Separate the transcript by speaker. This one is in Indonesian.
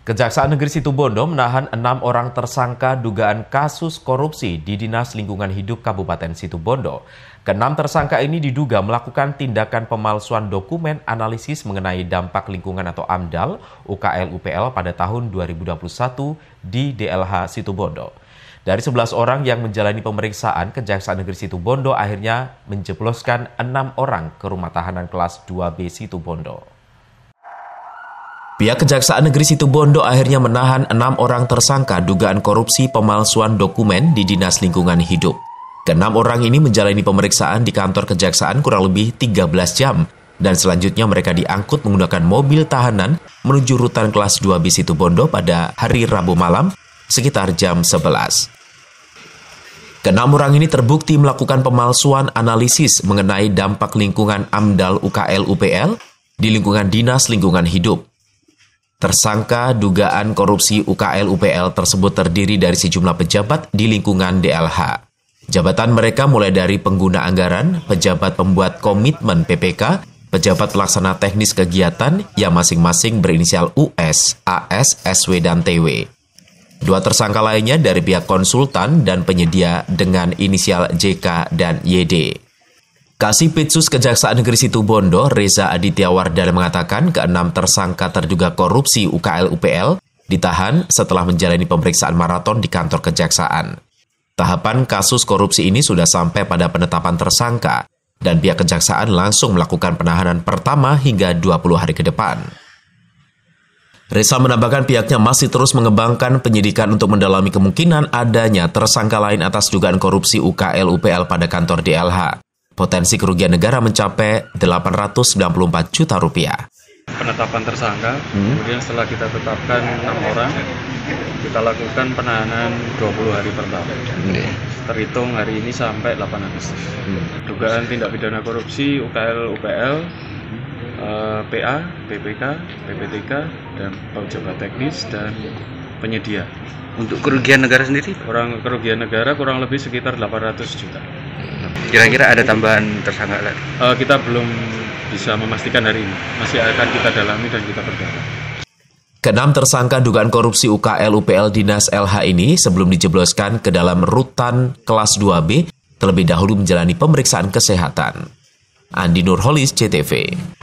Speaker 1: Kejaksaan Negeri Situbondo menahan enam orang tersangka dugaan kasus korupsi di Dinas Lingkungan Hidup Kabupaten Situbondo. Keenam tersangka ini diduga melakukan tindakan pemalsuan dokumen analisis mengenai dampak lingkungan atau AMDAL UKL UPL pada tahun 2021 di DLH Situbondo. Dari 11 orang yang menjalani pemeriksaan, Kejaksaan Negeri Situbondo akhirnya menjebloskan enam orang ke rumah tahanan kelas 2B Situbondo. Pihak Kejaksaan Negeri Situbondo akhirnya menahan enam orang tersangka dugaan korupsi pemalsuan dokumen di Dinas Lingkungan Hidup. Keenam orang ini menjalani pemeriksaan di kantor kejaksaan kurang lebih 13 jam dan selanjutnya mereka diangkut menggunakan mobil tahanan menuju rutan kelas 2B Situbondo pada hari Rabu malam sekitar jam 11. Keenam orang ini terbukti melakukan pemalsuan analisis mengenai dampak lingkungan AMDAL UKL UPL di lingkungan Dinas Lingkungan Hidup. Tersangka dugaan korupsi UKL-UPL tersebut terdiri dari sejumlah pejabat di lingkungan DLH. Jabatan mereka mulai dari pengguna anggaran, pejabat pembuat komitmen PPK, pejabat pelaksana teknis kegiatan yang masing-masing berinisial US, AS, SW, dan TW. Dua tersangka lainnya dari pihak konsultan dan penyedia dengan inisial JK dan YD. Kasih Pitsus Kejaksaan Negeri Situbondo, Reza Aditya Wardana mengatakan keenam tersangka terduga korupsi UKL UPL ditahan setelah menjalani pemeriksaan maraton di kantor kejaksaan. Tahapan kasus korupsi ini sudah sampai pada penetapan tersangka dan pihak kejaksaan langsung melakukan penahanan pertama hingga 20 hari ke depan. Reza menambahkan pihaknya masih terus mengembangkan penyidikan untuk mendalami kemungkinan adanya tersangka lain atas dugaan korupsi UKL UPL pada kantor DLH. Potensi kerugian negara mencapai 894 juta rupiah.
Speaker 2: Penetapan tersangka, hmm? kemudian setelah kita tetapkan enam orang, kita lakukan penahanan 20 hari pertama. Hmm. Terhitung hari ini sampai 8 Agustus. Hmm. Dugaan tindak pidana korupsi UKL UPL eh, PA, PPK, PPTK, dan pejabat teknis dan penyedia. Untuk kerugian negara sendiri? Kurang kerugian negara kurang lebih sekitar 800 juta. Kira-kira ada tambahan tersangka lagi? Uh, eh, kita belum bisa memastikan hari ini. Masih akan kita dalami dan kita berdalam.
Speaker 1: Kenam tersangka dugaan korupsi UKL UPL Dinas LH ini sebelum dijebloskan ke dalam rutan kelas 2B terlebih dahulu menjalani pemeriksaan kesehatan. Andi Nurholis, CTV.